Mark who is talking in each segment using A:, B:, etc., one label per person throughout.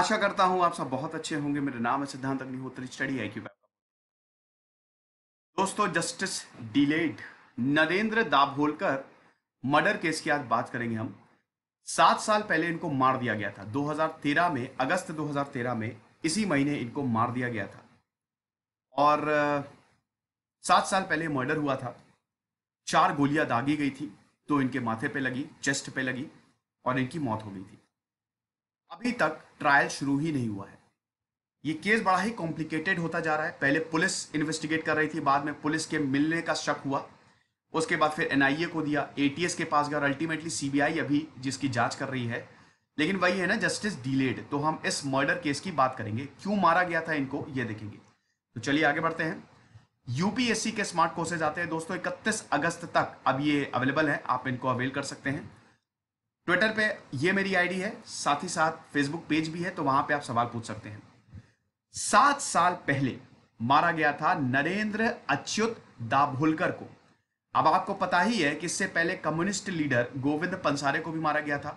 A: आशा करता हूं आप सब बहुत अच्छे होंगे मेरा नाम है Siddhant Agnihotri study I Q दोस्तों justice delayed Narendra Dabholkar murder case की आज बात करेंगे हम सात साल पहले इनको मार दिया गया था 2013 में अगस्त 2013 में इसी महीने इनको मार दिया गया था और सात साल पहले मर्डर हुआ था चार गोलियां दागी गई थी तो इनके माथे पे लगी चेस्ट पे लगी और इनकी मौत हो गई थी अभी तक ट्रायल शुरू ही नहीं हुआ है ये केस बड़ा ही कॉम्प्लिकेटेड होता जा रहा है पहले पुलिस इन्वेस्टिगेट कर रही थी बाद में पुलिस के मिलने का शक हुआ उसके बाद फिर एनआईए को दिया एटीएस के पास गया और अल्टीमेटली सीबीआई अभी जिसकी जांच कर रही है लेकिन वही है ना जस्टिस डिलेड तो हम इस मर्डर केस की बात करेंगे क्यों मारा गया था इनको ये देखेंगे तो चलिए आगे बढ़ते हैं यूपीएससी के स्मार्ट कोर्सेज आते हैं दोस्तों इकतीस अगस्त तक अब ये अवेलेबल है आप इनको अवेल कर सकते हैं ट्विटर पे ये मेरी आईडी है साथ ही साथ फेसबुक पेज भी है तो वहां पे आप सवाल पूछ सकते हैं सात साल पहले मारा गया था नरेंद्र अच्युत दाभोलकर को अब आपको पता ही है कि इससे पहले कम्युनिस्ट लीडर गोविंद पंसारे को भी मारा गया था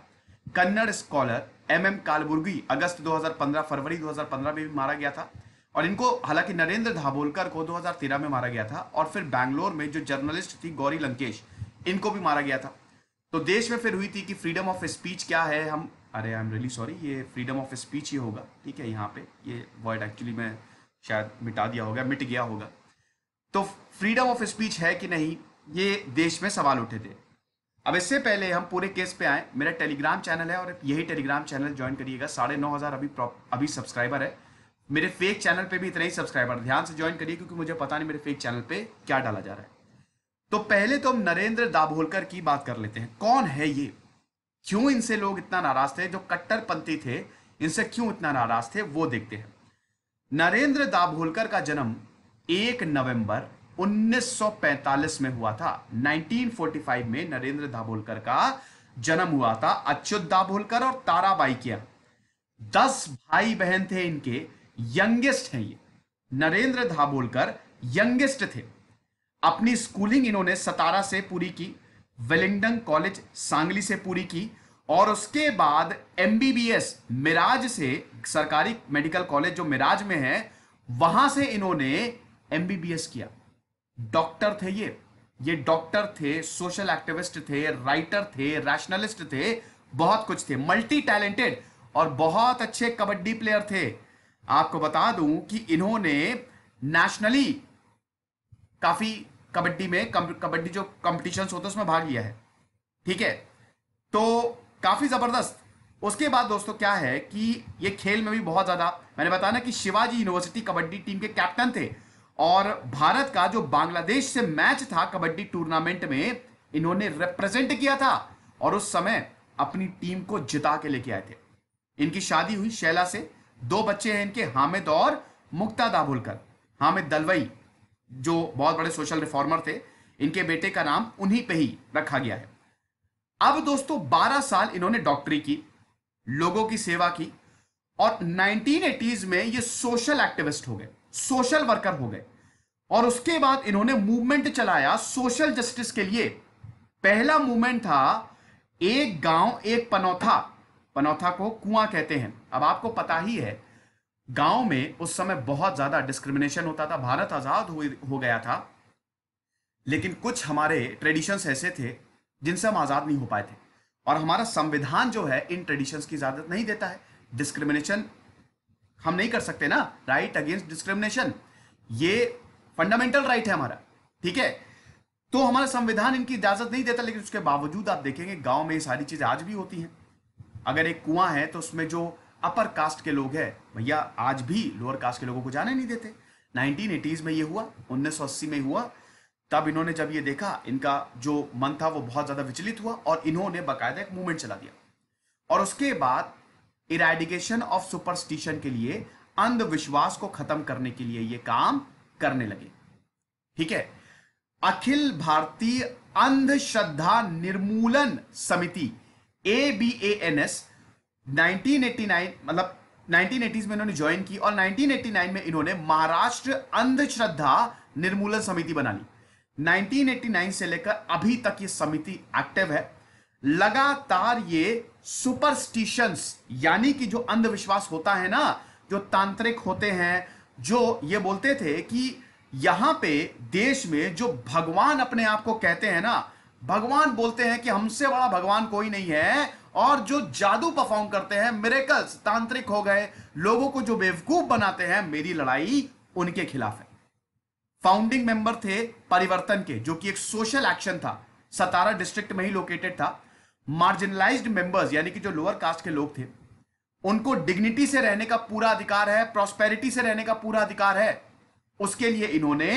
A: Kannada scholar M M Kalburgi अगस्त 2015 फरवरी 2015 में भी मारा गया था और इनको हालांकि नरेंद्र धाबोलकर को 2013 में मारा गया था और फिर बैंगलोर में जो जर्नलिस्ट थी गौरी लंकेश इनको भी मारा गया था तो देश में फिर हुई थी कि फ्रीडम ऑफ स्पीच क्या है हम अरे आई एम रियली सॉरी ये फ्रीडम ऑफ स्पीच ही होगा ठीक है यहाँ पे ये वर्ड एक्चुअली मैं शायद मिटा दिया होगा मिट गया होगा तो फ्रीडम ऑफ स्पीच है कि नहीं ये देश में सवाल उठे थे अब इससे पहले हम पूरे केस पे आए मेरा टेलीग्राम चैनल है और यही टेलीग्राम चैनल ज्वाइन करिएगा साढ़े नौ हज़ार अभी अभी सब्सक्राइबर है मेरे फेक चैनल पे भी इतने ही सब्सक्राइबर ध्यान से ज्वाइन करिए क्योंकि मुझे पता नहीं मेरे फेक चैनल पे क्या डाला जा रहा है तो पहले तो हम नरेंद्र दाभोलकर की बात कर लेते हैं कौन है ये क्यों इनसे लोग इतना नाराज थे जो कट्टरपंथी थे इनसे क्यों इतना नाराज थे वो देखते हैं नरेंद्र दाभोलकर का जन्म एक नवंबर 1945 में हुआ था 1945 में नरेंद्र दाभोलकर का जन्म हुआ था अच्युत दाभोलकर और ताराबाई किया दस भाई बहन थे इनके यंगेस्ट हैं ये नरेंद्र दाभोलकर यंगेस्ट थे अपनी स्कूलिंग इन्होंने सतारा से पूरी की वेलिंगडन कॉलेज सांगली से पूरी की और उसके बाद एम मिराज से सरकारी मेडिकल कॉलेज जो मिराज में है वहां से इन्होंने एम किया डॉक्टर थे ये ये डॉक्टर थे सोशल एक्टिविस्ट थे राइटर थे रैशनलिस्ट थे बहुत कुछ थे मल्टी टैलेंटेड और बहुत अच्छे कबड्डी प्लेयर थे आपको बता दूं कि इन्होंने नेशनली काफी कबड्डी में कबड्डी जो कॉम्पिटिशन होते हैं उसमें भाग लिया है ठीक है तो काफ़ी ज़बरदस्त उसके बाद दोस्तों क्या है कि ये खेल में भी बहुत ज़्यादा मैंने बताया ना कि शिवाजी यूनिवर्सिटी कबड्डी टीम के कैप्टन थे और भारत का जो बांग्लादेश से मैच था कबड्डी टूर्नामेंट में इन्होंने रिप्रेजेंट किया था और उस समय अपनी टीम को जिता के लेके आए थे इनकी शादी हुई शैला से दो बच्चे हैं इनके हामिद और मुक्ता दाभुलकर हामिद दलवई जो बहुत बड़े सोशल रिफॉर्मर थे इनके बेटे का नाम उन्हीं पे ही रखा गया है अब दोस्तों 12 साल इन्होंने डॉक्टरी की लोगों की सेवा की और नाइनटीन में ये सोशल एक्टिविस्ट हो गए सोशल वर्कर हो गए और उसके बाद इन्होंने मूवमेंट चलाया सोशल जस्टिस के लिए पहला मूवमेंट था एक गांव एक पनौथा पनौथा को कुआं कहते हैं अब आपको पता ही है गांव में उस समय बहुत ज्यादा डिस्क्रिमिनेशन होता था भारत आजाद हो गया था लेकिन कुछ हमारे ट्रेडिशंस ऐसे थे जिनसे हम आजाद नहीं हो पाए थे और हमारा संविधान जो है इन ट्रेडिशंस की इजाजत नहीं देता है डिस्क्रिमिनेशन हम नहीं कर सकते ना राइट अगेंस्ट डिस्क्रिमिनेशन ये फंडामेंटल राइट है हमारा ठीक है तो हमारा संविधान इनकी इजाजत नहीं देता लेकिन उसके बावजूद आप देखेंगे गांव में ये सारी चीजें आज भी होती हैं अगर एक कुआं है तो उसमें जो अपर कास्ट के लोग हैं भैया आज भी लोअर कास्ट के लोगों को जाने नहीं देते नाइनटीन में ये हुआ उन्नीस में हुआ तब इन्होंने जब ये देखा इनका जो मन था वो बहुत ज्यादा विचलित हुआ और इन्होंने बाकायदा एक मूवमेंट चला दिया और उसके बाद इराडिकेशन ऑफ सुपरस्टिशन के लिए अंधविश्वास को खत्म करने के लिए ये काम करने लगे ठीक है अखिल भारतीय Andhashraddha Nirmoolan Samiti A B A N S 1989 मतलब 1980s में इन्होंने ज्वाइन की और 1989 में इन्होंने महाराष्ट्र अंधश्रद्धा निर्मूलन समिति बना ली 1989 से लेकर अभी तक ये समिति एक्टिव है लगातार ये सुपरस्टिशंस यानी कि जो अंधविश्वास होता है ना जो तांत्रिक होते हैं जो ये बोलते थे कि यहां पे देश में जो भगवान अपने आप को कहते हैं ना भगवान बोलते हैं कि हमसे बड़ा भगवान कोई नहीं है और जो जादू परफॉर्म करते हैं मेरेकल्स तांत्रिक हो गए लोगों को जो बेवकूफ बनाते हैं मेरी लड़ाई उनके खिलाफ है फाउंडिंग मेंबर थे परिवर्तन के जो कि एक सोशल एक्शन था सतारा डिस्ट्रिक्ट में ही लोकेटेड था मार्जिनलाइज्ड मेंबर्स यानी कि जो लोअर कास्ट के लोग थे उनको डिग्निटी से रहने का पूरा अधिकार है प्रॉस्पेरिटी से रहने का पूरा अधिकार है उसके लिए इन्होंने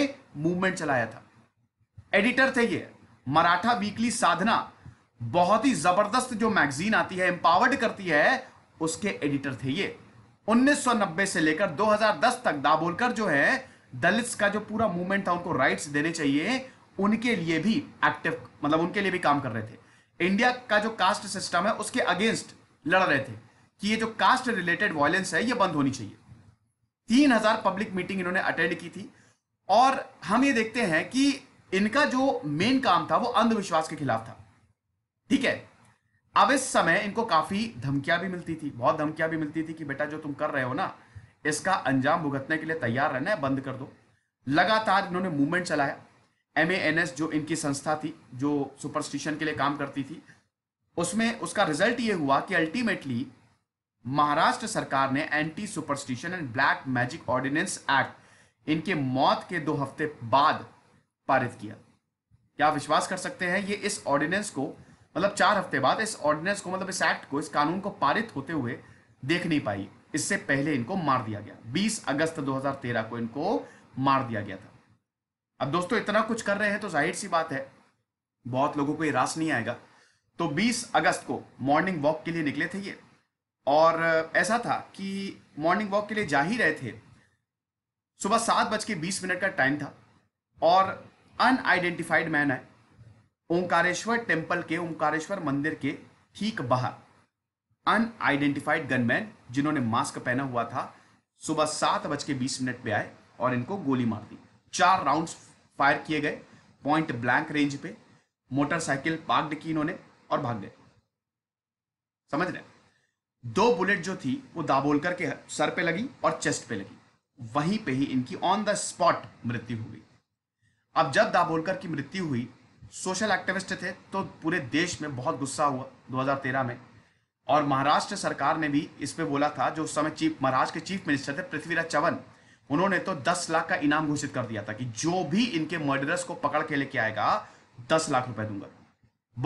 A: मूवमेंट चलाया था एडिटर थे ये मराठा वीकली साधना बहुत ही जबरदस्त जो मैगजीन आती है एम्पावर्ड करती है उसके एडिटर थे ये 1990 से लेकर 2010 तक दाबोलकर जो है दलित का जो पूरा मूवमेंट था उनको राइट्स देने चाहिए उनके लिए भी एक्टिव मतलब उनके लिए भी काम कर रहे थे इंडिया का जो कास्ट सिस्टम है उसके अगेंस्ट लड़ रहे थे कि ये जो कास्ट रिलेटेड वायलेंस है ये बंद होनी चाहिए तीन हजार पब्लिक मीटिंग इन्होंने अटेंड की थी और हम ये देखते हैं कि इनका जो मेन काम था वो अंधविश्वास के खिलाफ था ठीक है अब इस समय इनको काफी धमकियां भी मिलती थी बहुत धमकियां भी मिलती थी कि बेटा जो तुम कर रहे हो ना इसका अंजाम भुगतने के लिए तैयार रहना है बंद कर दो लगातार इन्होंने मूवमेंट चलाया एम जो इनकी संस्था थी जो सुपरस्टिशन के लिए काम करती थी उसमें उसका रिजल्ट ये हुआ कि अल्टीमेटली महाराष्ट्र सरकार ने anti superstition and black magic ordinance act इनके मौत के दो हफ्ते बाद पारित किया क्या विश्वास कर सकते हैं ये इस ऑर्डिनेंस को मतलब चार हफ्ते बाद इस ऑर्डिनेंस को मतलब इस एक्ट को इस कानून को पारित होते हुए देख नहीं पाई इससे पहले इनको मार दिया गया 20 अगस्त 2013 को इनको मार दिया गया था अब दोस्तों इतना कुछ कर रहे हैं तो जाहिर सी बात है बहुत लोगों को ये रास नहीं आएगा तो 20 अगस्त को मॉर्निंग वॉक के लिए निकले थे ये और ऐसा था कि मॉर्निंग वॉक के लिए जा ही रहे थे सुबह सात बज के बीस मिनट का टाइम था और अनआइडेंटिफाइड मैन है ओंकारेश्वर टेम्पल के ओंकारेश्वर मंदिर के ठीक बाहर अनआइडेंटिफाइड गनमैन जिन्होंने मास्क पहना हुआ था सुबह सात बज के बीस मिनट पे आए और इनको गोली मार दी चार राउंड्स फायर किए गए पॉइंट ब्लैंक रेंज पे मोटरसाइकिल पार्क की इन्होंने और भाग गए समझ रहे दो बुलेट जो थी वो दाबोलकर के सर पे लगी और चेस्ट पे लगी वहीं पे ही इनकी ऑन द स्पॉट मृत्यु हुई अब जब दाबोलकर की मृत्यु हुई सोशल एक्टिविस्ट थे तो पूरे देश में बहुत गुस्सा हुआ 2013 में और महाराष्ट्र सरकार ने भी इस पर बोला था जो उस समय चीफ महाराष्ट्र के चीफ मिनिस्टर थे पृथ्वीराज चवन उन्होंने तो 10 लाख का इनाम घोषित कर दिया था कि जो भी इनके मर्डरर्स को पकड़ के लेके आएगा 10 लाख रुपए दूंगा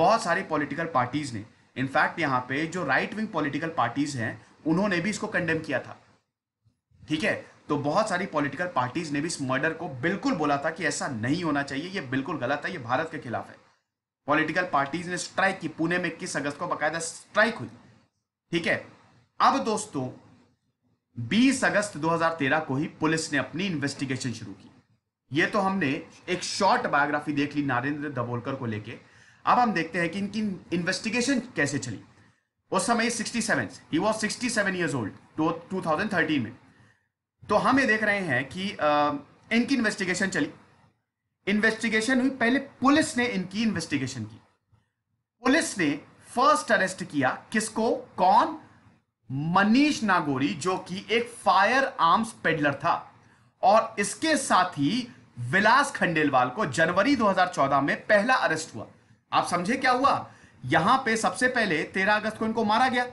A: बहुत सारी पॉलिटिकल पार्टीज ने इनफैक्ट यहां पे जो राइट विंग पॉलिटिकल पार्टीज हैं उन्होंने भी इसको कंडेम किया था ठीक है तो बहुत सारी पॉलिटिकल पार्टीज ने भी इस मर्डर को बिल्कुल बोला था कि ऐसा नहीं होना चाहिए ये बिल्कुल गलत है ये भारत के खिलाफ है पॉलिटिकल पार्टीज ने स्ट्राइक की पुणे में इक्कीस अगस्त को बाकायदा स्ट्राइक हुई ठीक है अब दोस्तों 20 अगस्त 2013 को ही पुलिस ने अपनी इन्वेस्टिगेशन शुरू की ये तो हमने एक शॉर्ट बायोग्राफी देख ली नरेंद्र दबोलकर को लेके अब हम देखते हैं कि इनकी इन्वेस्टिगेशन कैसे चली उस समय 67 ही वाज 67 इयर्स ओल्ड 2013 में तो हम ये देख रहे हैं कि इनकी इन्वेस्टिगेशन चली इन्वेस्टिगेशन हुई पहले पुलिस ने इनकी इन्वेस्टिगेशन की पुलिस ने फर्स्ट अरेस्ट किया किसको कौन मनीष नागोरी जो कि एक फायर आर्म्स पेडलर था और इसके साथ ही विलास खंडेलवाल को जनवरी 2014 में पहला अरेस्ट हुआ आप समझे क्या हुआ यहां पे सबसे पहले 13 अगस्त को इनको मारा गया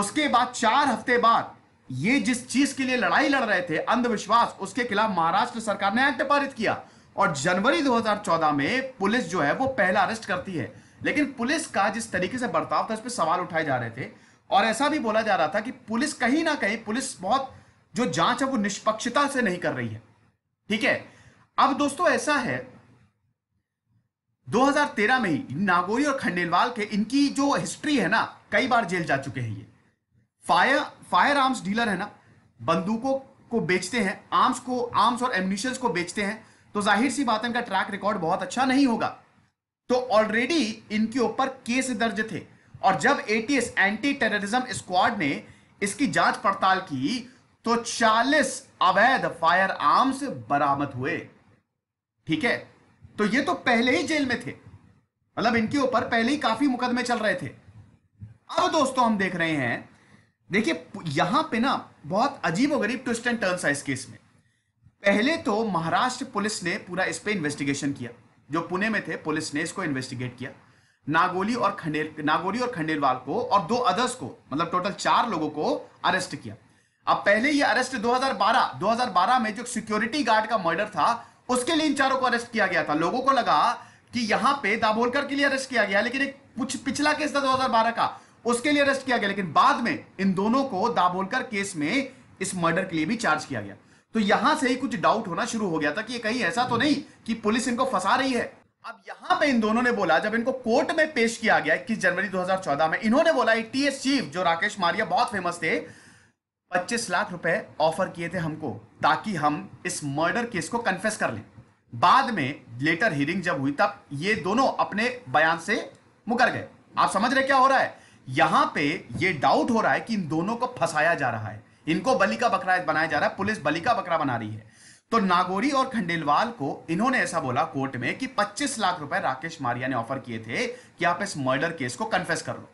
A: उसके बाद चार हफ्ते बाद ये जिस चीज के लिए लड़ाई लड़ रहे थे अंधविश्वास उसके खिलाफ महाराष्ट्र सरकार ने एक्ट पारित किया और जनवरी 2014 में पुलिस जो है वो पहला अरेस्ट करती है लेकिन पुलिस का जिस तरीके से बर्ताव था उस पर सवाल उठाए जा रहे थे और ऐसा भी बोला जा रहा था कि पुलिस कहीं ना कहीं पुलिस बहुत जो जांच है वो निष्पक्षता से नहीं कर रही है ठीक है अब दोस्तों ऐसा है 2013 में ही नागोरी और खंडेलवाल के इनकी जो हिस्ट्री है ना कई बार जेल जा चुके हैं ये फायर फायर आर्म्स डीलर है ना बंदूकों को बेचते हैं आर्म्स को आर्म्स और एम्यूनिशंस को बेचते हैं तो जाहिर सी बात है इनका ट्रैक रिकॉर्ड बहुत अच्छा नहीं होगा तो ऑलरेडी इनके ऊपर केस दर्ज थे और जब एटीएस एंटी टेररिज्म स्क्वाड ने इसकी जांच पड़ताल की तो 40 अवैध फायर आर्म्स बरामद हुए ठीक है तो ये तो पहले ही जेल में थे मतलब इनके ऊपर पहले ही काफी मुकदमे चल रहे थे अब दोस्तों हम देख रहे हैं देखिए यहां पे ना बहुत अजीब और गरीब ट्विस्ट एंड टर्न्स है इस केस में पहले तो महाराष्ट्र पुलिस ने पूरा इस पर इन्वेस्टिगेशन किया जो पुणे में थे पुलिस ने इसको इन्वेस्टिगेट किया नागोली और खंडेल नागोली और खंडेलवाल को और दो अदर्स को मतलब टोटल चार लोगों को अरेस्ट किया अब पहले ये अरेस्ट 2012 2012 में जो सिक्योरिटी गार्ड का मर्डर था उसके लिए इन चारों को अरेस्ट किया गया था लोगों को लगा कि यहां पे दाभोलकर के लिए अरेस्ट किया गया लेकिन एक कुछ पिछला केस था दो का उसके लिए अरेस्ट किया गया लेकिन बाद में इन दोनों को दाबोलकर केस में इस मर्डर के लिए भी चार्ज किया गया तो यहां से ही कुछ डाउट होना शुरू हो गया था कि ये कहीं ऐसा तो नहीं कि पुलिस इनको फंसा रही है अब यहां पे इन दोनों ने बोला जब इनको कोर्ट में पेश किया गया इक्कीस जनवरी 2014 में इन्होंने बोला टीएस चीफ जो राकेश मारिया बहुत फेमस थे 25 लाख रुपए ऑफर किए थे हमको ताकि हम इस मर्डर केस को कन्फेस कर लें बाद में लेटर हियरिंग जब हुई तब ये दोनों अपने बयान से मुकर गए आप समझ रहे क्या हो रहा है यहां पे ये डाउट हो रहा है कि इन दोनों को फंसाया जा रहा है इनको बलि का बकरा बनाया जा रहा है पुलिस बलि का बकरा बना रही है तो नागोरी और खंडेलवाल को इन्होंने ऐसा बोला कोर्ट में कि 25 लाख रुपए राकेश मारिया ने ऑफर किए थे कि आप इस मर्डर केस को कन्फेस कर लो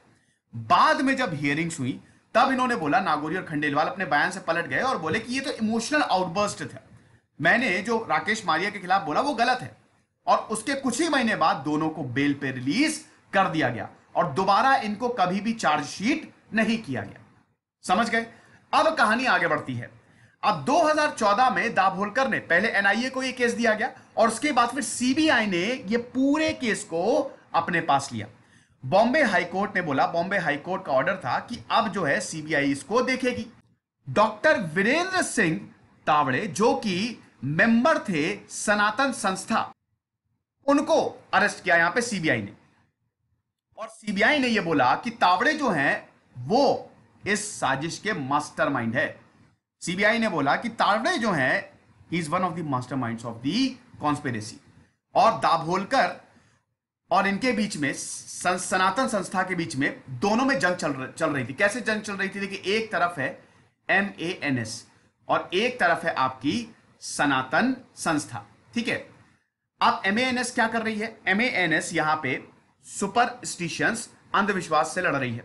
A: बाद में जब हियरिंग्स हुई तब इन्होंने बोला नागोरी और खंडेलवाल अपने बयान से पलट गए और बोले कि ये तो इमोशनल आउटबर्स्ट था मैंने जो राकेश मारिया के खिलाफ बोला वो गलत है और उसके कुछ ही महीने बाद दोनों को बेल पे रिलीज कर दिया गया और दोबारा इनको कभी भी चार्जशीट नहीं किया गया समझ गए अब कहानी आगे बढ़ती है अब 2014 में दाभोलकर ने पहले एनआईए को यह केस दिया गया और उसके बाद फिर सीबीआई ने यह पूरे केस को अपने पास लिया बॉम्बे हाईकोर्ट ने बोला बॉम्बे हाईकोर्ट का ऑर्डर था कि अब जो है सीबीआई इसको देखेगी डॉक्टर वीरेंद्र सिंह तावड़े जो कि मेंबर थे सनातन संस्था उनको अरेस्ट किया यहां पे सीबीआई ने और सीबीआई ने यह बोला कि तावड़े जो हैं वो इस साजिश के मास्टरमाइंड है सीबीआई ने बोला कि तावड़े जो हैं is one of the masterminds of the conspiracy और दाभोलकर और इनके बीच में सन, सनातन संस्था के बीच में दोनों में जंग चल चल रही थी कैसे जंग चल रही थी देखिए एक तरफ है एम ए एन एस और एक तरफ है आपकी सनातन संस्था ठीक है अब एम ए एन एस क्या कर रही है एम ए एन एस यहां पर सुपरस्टिशंस अंधविश्वास से लड़ रही है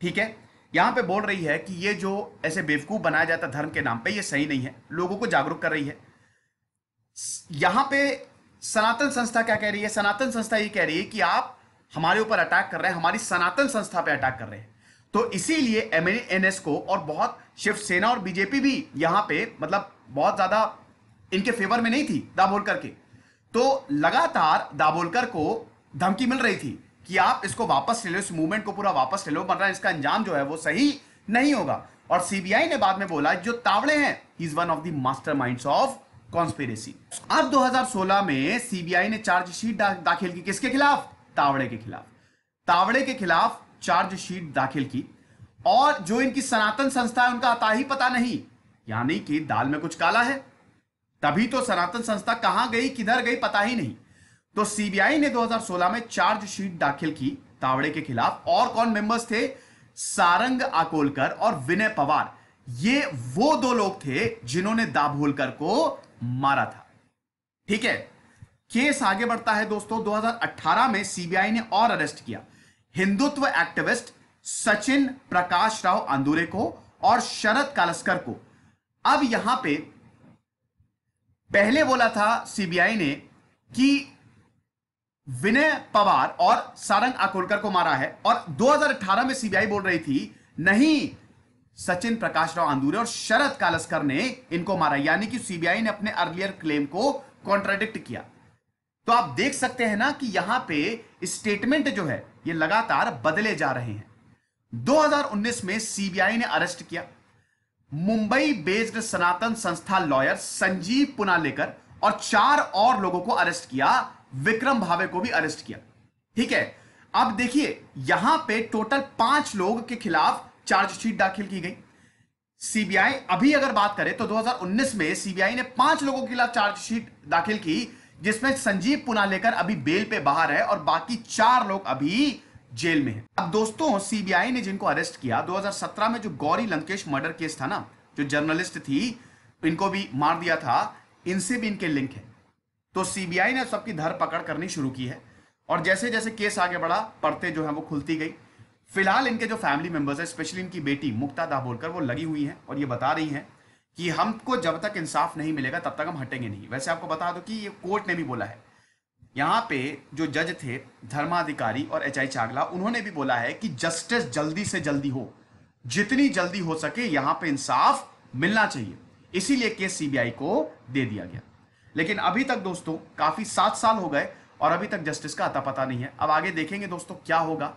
A: ठीक है यहां पे बोल रही है कि ये जो ऐसे बेवकूफ बनाया जाता धर्म के नाम पे ये सही नहीं है लोगों को जागरूक कर रही है यहां पे सनातन संस्था क्या कह रही है सनातन संस्था ये कह रही है कि आप हमारे ऊपर अटैक कर रहे हैं हमारी सनातन संस्था पे अटैक कर रहे हैं तो इसीलिए एम को और बहुत शिवसेना और बीजेपी भी यहां पर मतलब बहुत ज्यादा इनके फेवर में नहीं थी दाभोलकर के तो लगातार दाभोलकर को धमकी मिल रही थी कि आप इसको वापस ले लो इस मूवमेंट को पूरा वापस ले लो वरना इसका अंजाम जो है वो सही नहीं होगा और सीबीआई ने बाद में बोला जो तावड़े हैं is one of the masterminds of conspiracy अब 2016 में सीबीआई ने चार्जशीट दाखिल की किसके खिलाफ तावड़े के खिलाफ तावड़े के खिलाफ चार्जशीट दाखिल की और जो इनकी सनातन संस्था है उनका अता ही पता नहीं यानी कि दाल में कुछ काला है तभी तो सनातन संस्था कहां गई किधर गई पता ही नहीं तो सीबीआई ने 2016 में चार्जशीट दाखिल की तावड़े के खिलाफ और कौन मेंबर्स थे सारंग आकोलकर और विनय पवार ये वो दो लोग थे जिन्होंने दाभोलकर को मारा था ठीक है केस आगे बढ़ता है दोस्तों 2018 में सीबीआई ने और अरेस्ट किया हिंदुत्व एक्टिविस्ट सचिन प्रकाश राव आंदूरे को और शरद कालस्कर को अब यहां पे पहले बोला था सीबीआई ने कि विनय पवार और सारंग अकोलकर को मारा है और 2018 में सीबीआई बोल रही थी नहीं सचिन प्रकाश राव आंदूरे और शरद कालस्कर ने इनको मारा यानी कि सीबीआई ने अपने अर्लियर क्लेम को कॉन्ट्राडिक्ट किया तो आप देख सकते हैं ना कि यहां पे स्टेटमेंट जो है ये लगातार बदले जा रहे हैं 2019 में सीबीआई ने अरेस्ट किया मुंबई बेस्ड सनातन संस्था लॉयर संजीव पुनालेकर और चार और लोगों को अरेस्ट किया विक्रम भावे को भी अरेस्ट किया ठीक है अब देखिए यहां पे टोटल पांच लोग के खिलाफ चार्जशीट दाखिल की गई सीबीआई अभी अगर बात करें तो 2019 में सीबीआई ने पांच लोगों के खिलाफ चार्जशीट दाखिल की जिसमें संजीव पुना लेकर अभी बेल पे बाहर है और बाकी चार लोग अभी जेल में हैं। अब दोस्तों सीबीआई ने जिनको अरेस्ट किया 2017 में जो गौरी लंकेश मर्डर केस था ना जो जर्नलिस्ट थी इनको भी मार दिया था इनसे भी इनके लिंक है तो सीबीआई ने सबकी धर पकड़ करनी शुरू की है और जैसे जैसे केस आगे बढ़ा परतें जो है वो खुलती गई फिलहाल इनके जो फैमिली मेंबर्स है स्पेशली इनकी बेटी मुक्ता बोलकर वो लगी हुई हैं और ये बता रही हैं कि हमको जब तक इंसाफ नहीं मिलेगा तब तक हम हटेंगे नहीं वैसे आपको बता दो कि ये कोर्ट ने भी बोला है यहाँ पे जो जज थे धर्माधिकारी और एच आई चागला उन्होंने भी बोला है कि जस्टिस जल्दी से जल्दी हो जितनी जल्दी हो सके यहाँ पे इंसाफ मिलना चाहिए इसीलिए केस सीबीआई को दे दिया गया लेकिन अभी तक दोस्तों काफ़ी सात साल हो गए और अभी तक जस्टिस का अता पता नहीं है अब आगे देखेंगे दोस्तों क्या होगा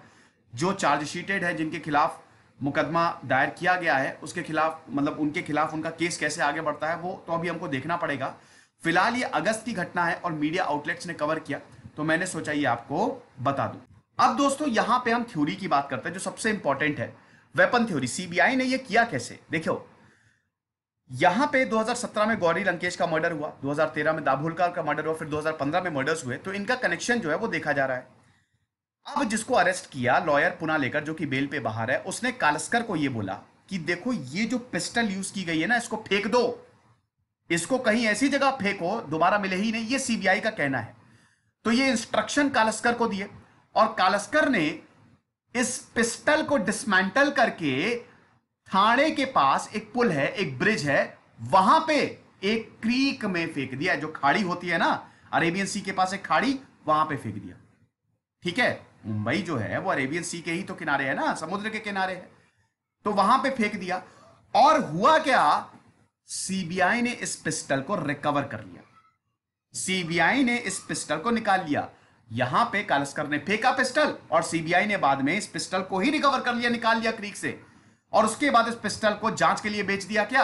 A: जो चार्जशीटेड है जिनके खिलाफ मुकदमा दायर किया गया है उसके खिलाफ मतलब उनके खिलाफ उनका केस कैसे आगे बढ़ता है वो तो अभी हमको देखना पड़ेगा फिलहाल ये अगस्त की घटना है और मीडिया आउटलेट्स ने कवर किया तो मैंने सोचा ये आपको बता दूं अब दोस्तों यहां पे हम थ्योरी की बात करते हैं जो सबसे इंपॉर्टेंट है वेपन थ्योरी सीबीआई ने ये किया कैसे देखो यहां पे 2017 में गौरी लंकेश का मर्डर हुआ 2013 में दाभोलकर का मर्डर हुआ फिर 2015 में मर्डर्स हुए तो इनका कनेक्शन जो है वो देखा जा रहा है अब जिसको अरेस्ट किया लॉयर पुना लेकर जो कि बेल पे बाहर है उसने कालस्कर को ये बोला कि देखो ये जो पिस्टल यूज की गई है ना इसको फेंक दो इसको कहीं ऐसी जगह फेंको दोबारा मिले ही नहीं ये सीबीआई का कहना है तो ये इंस्ट्रक्शन कालस्कर को दिए और कालस्कर ने इस पिस्टल को डिसमेंटल करके थाने के पास एक पुल है एक ब्रिज है वहां पे एक क्रीक में फेंक दिया जो खाड़ी होती है ना अरेबियन सी के पास एक खाड़ी वहां पे फेंक दिया ठीक है मुंबई जो है वो अरेबियन सी के ही तो किनारे है ना समुद्र के किनारे है तो वहां पे फेंक दिया और हुआ क्या सीबीआई ने इस पिस्टल को रिकवर कर लिया सीबीआई ने इस पिस्टल को निकाल लिया यहां पे कालस्कर ने फेंका पिस्टल और सीबीआई ने बाद में इस पिस्टल को ही रिकवर कर लिया निकाल लिया क्रीक से और उसके बाद इस पिस्टल को जांच के लिए बेच दिया क्या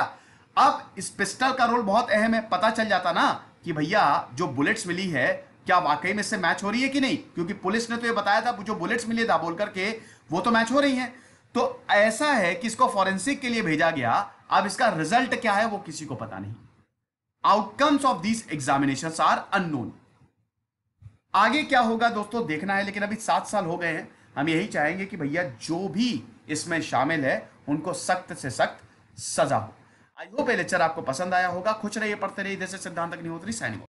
A: अब इस पिस्टल का रोल बहुत अहम है पता चल जाता ना कि भैया जो बुलेट्स मिली है क्या वाकई में इससे मैच हो रही है कि नहीं क्योंकि पुलिस ने तो ये बताया था जो बुलेट्स मिले बोलकर करके वो तो मैच हो रही है तो ऐसा है कि इसको फॉरेंसिक के लिए भेजा गया अब इसका रिजल्ट क्या है वो किसी को पता नहीं outcomes of these examination are unknown आगे क्या होगा दोस्तों देखना है लेकिन अभी सात साल हो गए हैं हम यही चाहेंगे कि भैया जो भी इसमें शामिल है उनको सख्त से सख्त सजा हो आई होप ये लेक्चर आपको पसंद आया होगा खुश रहिए पढ़ते रहिए जैसे सिद्धांत अग्निहोत्री सैनिक